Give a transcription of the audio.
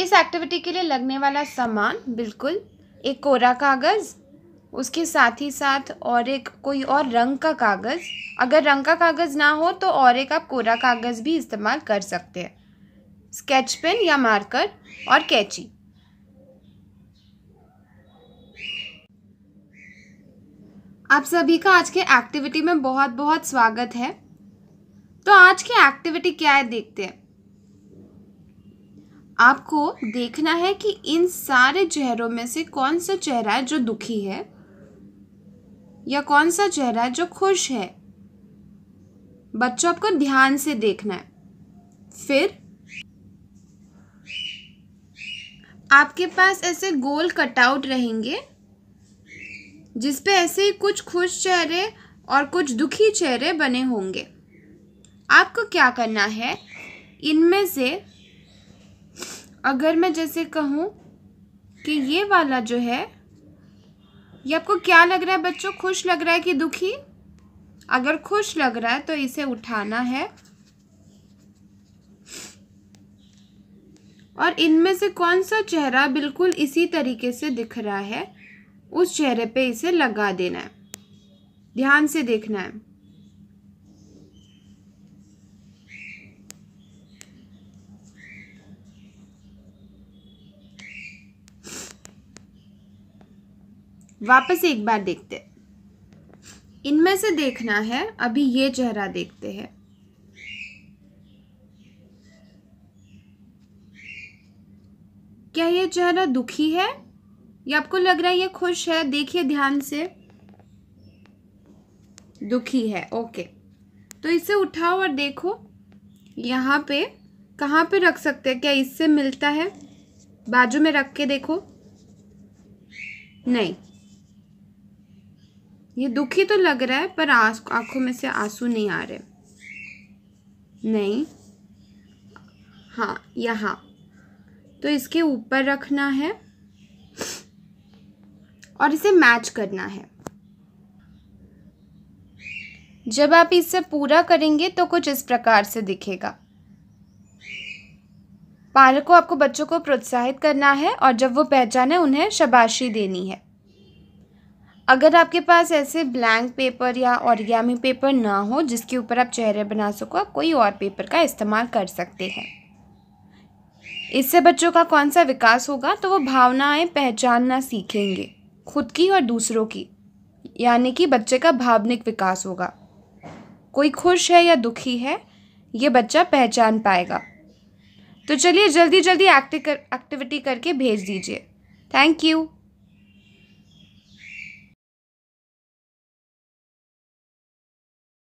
इस एक्टिविटी के लिए लगने वाला सामान बिल्कुल एक कोरा कागज़ उसके साथ ही साथ और एक कोई और रंग का कागज़ अगर रंग का कागज़ ना हो तो और एक आप कोरा कागज़ भी इस्तेमाल कर सकते हैं स्केच पेन या मार्कर और कैची आप सभी का आज के एक्टिविटी में बहुत बहुत स्वागत है तो आज की एक्टिविटी क्या है देखते हैं आपको देखना है कि इन सारे चेहरों में से कौन सा चेहरा है जो दुखी है या कौन सा चेहरा है जो खुश है बच्चों आपको ध्यान से देखना है फिर आपके पास ऐसे गोल कटआउट रहेंगे जिसपे ऐसे ही कुछ खुश चेहरे और कुछ दुखी चेहरे बने होंगे आपको क्या करना है इनमें से अगर मैं जैसे कहूँ कि ये वाला जो है ये आपको क्या लग रहा है बच्चों खुश लग रहा है कि दुखी अगर खुश लग रहा है तो इसे उठाना है और इनमें से कौन सा चेहरा बिल्कुल इसी तरीके से दिख रहा है उस चेहरे पे इसे लगा देना है ध्यान से देखना है वापस एक बार देखते इनमें से देखना है अभी ये चेहरा देखते हैं क्या ये चेहरा दुखी है या आपको लग रहा है ये खुश है देखिए ध्यान से दुखी है ओके तो इसे उठाओ और देखो यहाँ पे कहाँ पे रख सकते हैं क्या इससे मिलता है बाजू में रख के देखो नहीं ये दुखी तो लग रहा है पर आंखों में से आंसू नहीं आ रहे नहीं हाँ यहाँ तो इसके ऊपर रखना है और इसे मैच करना है जब आप इसे पूरा करेंगे तो कुछ इस प्रकार से दिखेगा पालकों आपको बच्चों को प्रोत्साहित करना है और जब वो पहचाने उन्हें शबाशी देनी है अगर आपके पास ऐसे ब्लैंक पेपर या औरग्यामी पेपर ना हो जिसके ऊपर आप चेहरे बना सको आप कोई और पेपर का इस्तेमाल कर सकते हैं इससे बच्चों का कौन सा विकास होगा तो वो भावनाएं पहचानना सीखेंगे खुद की और दूसरों की यानी कि बच्चे का भावनिक विकास होगा कोई खुश है या दुखी है ये बच्चा पहचान पाएगा तो चलिए जल्दी जल्दी एक्टिव कर एक्टिविटी करके भेज दीजिए थैंक यू